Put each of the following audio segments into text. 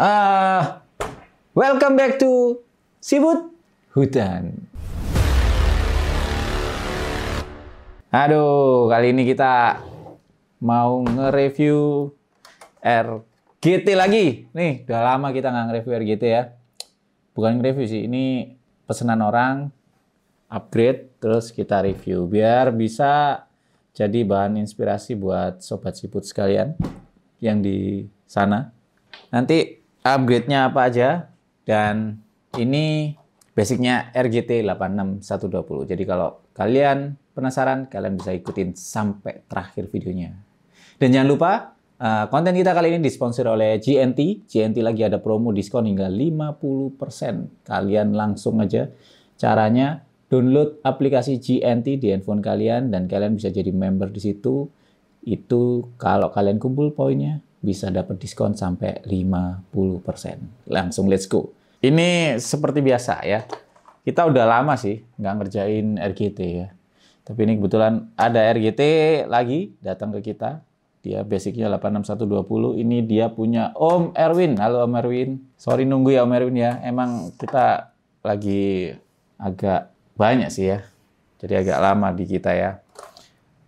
Uh, welcome back to Sibut Hutan. Aduh, kali ini kita mau nge-review RGT lagi. Nih, udah lama kita nggak nge-review RGT ya. Bukan nge-review sih, ini pesanan orang upgrade terus kita review biar bisa jadi bahan inspirasi buat sobat siput sekalian yang di sana. Nanti upgrade-nya apa aja dan ini basicnya RGT 86120. Jadi kalau kalian penasaran kalian bisa ikutin sampai terakhir videonya. Dan jangan lupa eh, konten kita kali ini disponsor oleh GNT. GNT lagi ada promo diskon hingga 50%. Kalian langsung aja caranya download aplikasi GNT di handphone kalian dan kalian bisa jadi member di situ. Itu kalau kalian kumpul poinnya bisa dapat diskon sampai 50%. Langsung let's go. Ini seperti biasa ya. Kita udah lama sih nggak ngerjain RGT ya. Tapi ini kebetulan ada RGT lagi datang ke kita. Dia basicnya 86120. Ini dia punya Om Erwin. Halo Om Erwin. Sorry nunggu ya Om Erwin ya. Emang kita lagi agak banyak sih ya. Jadi agak lama di kita ya.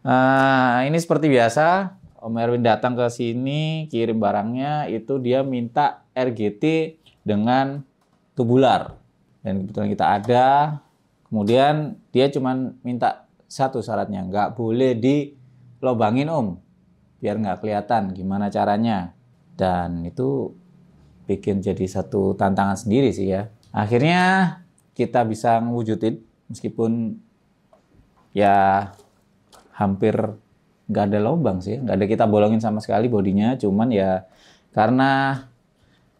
Nah, ini seperti biasa Om Erwin datang ke sini kirim barangnya itu dia minta RGT dengan tubular dan kebetulan kita ada kemudian dia cuma minta satu syaratnya nggak boleh dilobangin om biar nggak kelihatan gimana caranya dan itu bikin jadi satu tantangan sendiri sih ya akhirnya kita bisa mewujudin meskipun ya hampir nggak ada lubang sih, nggak ada kita bolongin sama sekali bodinya, cuman ya karena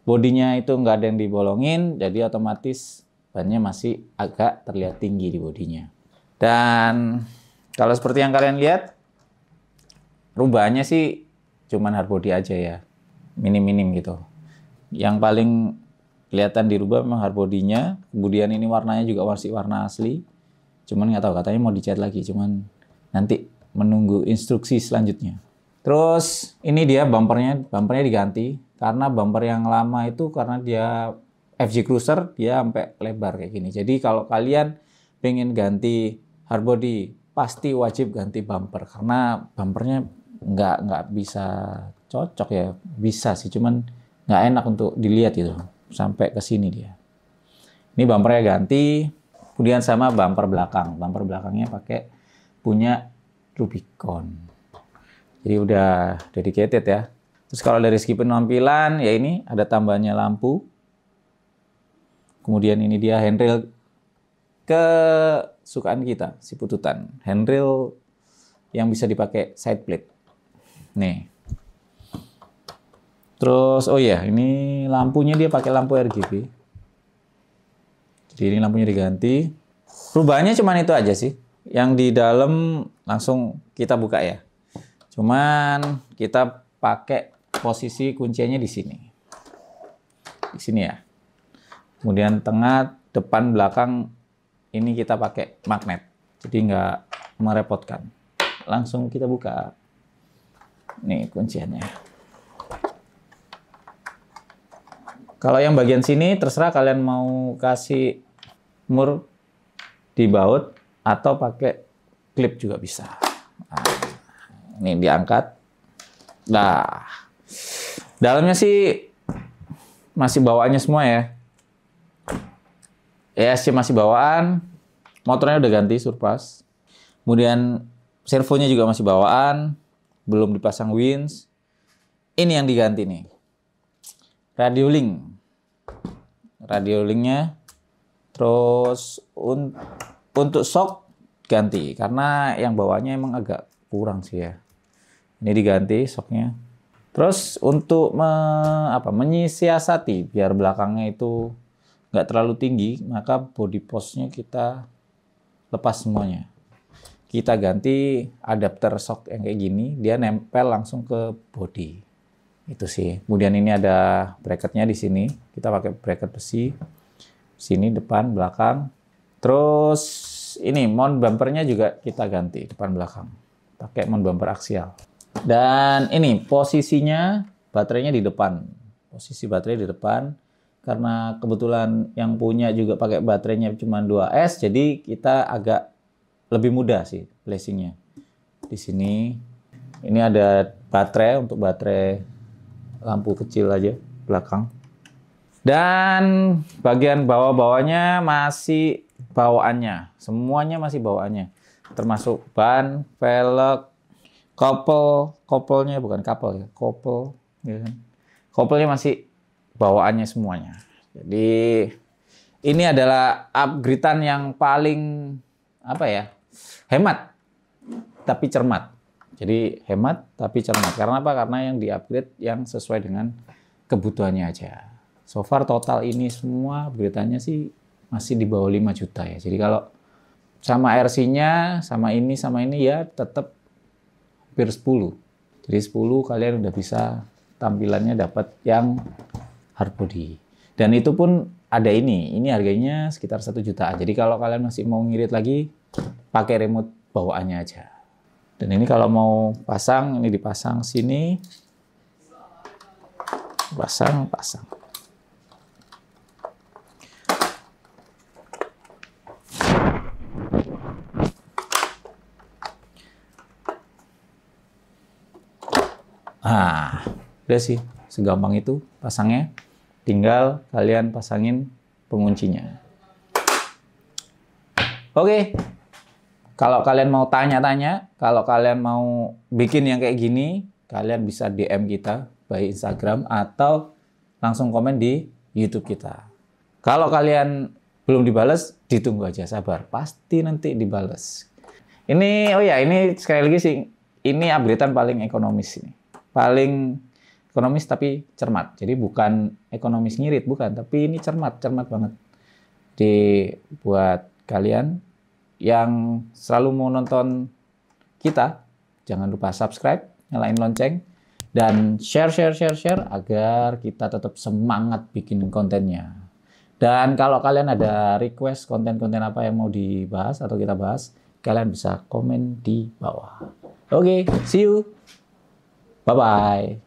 bodinya itu nggak ada yang dibolongin, jadi otomatis bannya masih agak terlihat tinggi di bodinya. Dan kalau seperti yang kalian lihat, rubahnya sih cuman hard body aja ya, minim-minim gitu. Yang paling kelihatan dirubah memang hard bodinya, kemudian ini warnanya juga masih warna asli, cuman nggak tahu katanya mau dicat lagi, cuman nanti menunggu instruksi selanjutnya. Terus ini dia bumpernya, bumpernya diganti karena bumper yang lama itu karena dia FG Cruiser dia sampai lebar kayak gini. Jadi kalau kalian pengen ganti hard body pasti wajib ganti bumper karena bumpernya nggak nggak bisa cocok ya bisa sih cuman nggak enak untuk dilihat gitu sampai ke sini dia. Ini bumpernya ganti, kemudian sama bumper belakang. Bumper belakangnya pakai punya Rubicon. Jadi udah dedicated ya. Terus kalau dari segi penampilan ya ini ada tambahnya lampu. Kemudian ini dia handrail kesukaan kita, si pututan. Handrail yang bisa dipakai side plate. Nih. Terus oh iya, ini lampunya dia pakai lampu RGB. Jadi ini lampunya diganti. Perubahannya cuma itu aja sih. Yang di dalam langsung kita buka ya. Cuman kita pakai posisi kuncinya di sini. Di sini ya. Kemudian tengah, depan, belakang ini kita pakai magnet. Jadi nggak merepotkan. Langsung kita buka. Nih kunciannya. Kalau yang bagian sini terserah kalian mau kasih mur di baut atau pakai klip juga bisa. Nah, ini diangkat. Nah, dalamnya sih masih bawaannya semua ya. ESC ya, masih bawaan, motornya udah ganti surplus. Kemudian servonya juga masih bawaan, belum dipasang wins. Ini yang diganti nih. Radio link. Radio linknya. Terus un untuk shock ganti karena yang bawahnya emang agak kurang sih ya. Ini diganti soknya. Terus untuk me, apa menyiasati biar belakangnya itu nggak terlalu tinggi, maka body postnya kita lepas semuanya. Kita ganti adapter sok yang kayak gini, dia nempel langsung ke body. Itu sih. Kemudian ini ada bracketnya di sini. Kita pakai bracket besi. Sini depan, belakang. Terus ini mount bumpernya juga kita ganti depan belakang. Pakai mount bumper aksial. Dan ini posisinya baterainya di depan. Posisi baterai di depan. Karena kebetulan yang punya juga pakai baterainya cuma 2S. Jadi kita agak lebih mudah sih placingnya. Di sini. Ini ada baterai untuk baterai lampu kecil aja belakang. Dan bagian bawah-bawahnya masih bawaannya, semuanya masih bawaannya, termasuk ban, velg, kopel, kopelnya bukan kapel ya, kopel, ya kan? kopelnya masih bawaannya semuanya. Jadi ini adalah upgradean yang paling apa ya hemat tapi cermat. Jadi hemat tapi cermat. Karena apa? Karena yang di upgrade yang sesuai dengan kebutuhannya aja. So far total ini semua beritanya sih masih di bawah 5 juta ya. Jadi kalau sama RC-nya, sama ini, sama ini ya tetap hampir 10. Jadi 10 kalian udah bisa tampilannya dapat yang hard body. Dan itu pun ada ini. Ini harganya sekitar 1 juta Jadi kalau kalian masih mau ngirit lagi, pakai remote bawaannya aja. Dan ini kalau mau pasang, ini dipasang sini. Pasang, pasang. Udah sih, segampang itu pasangnya. Tinggal kalian pasangin penguncinya. Oke. Okay. Kalau kalian mau tanya-tanya, kalau kalian mau bikin yang kayak gini, kalian bisa DM kita baik Instagram atau langsung komen di YouTube kita. Kalau kalian belum dibales, ditunggu aja sabar. Pasti nanti dibales. Ini oh ya, ini sekali lagi sih ini updatean paling ekonomis ini paling ekonomis tapi cermat. Jadi bukan ekonomis ngirit, bukan. Tapi ini cermat, cermat banget. Jadi buat kalian yang selalu mau nonton kita, jangan lupa subscribe, nyalain lonceng, dan share, share, share, share agar kita tetap semangat bikin kontennya. Dan kalau kalian ada request konten-konten apa yang mau dibahas atau kita bahas, kalian bisa komen di bawah. Oke, okay, see you. Bye bye.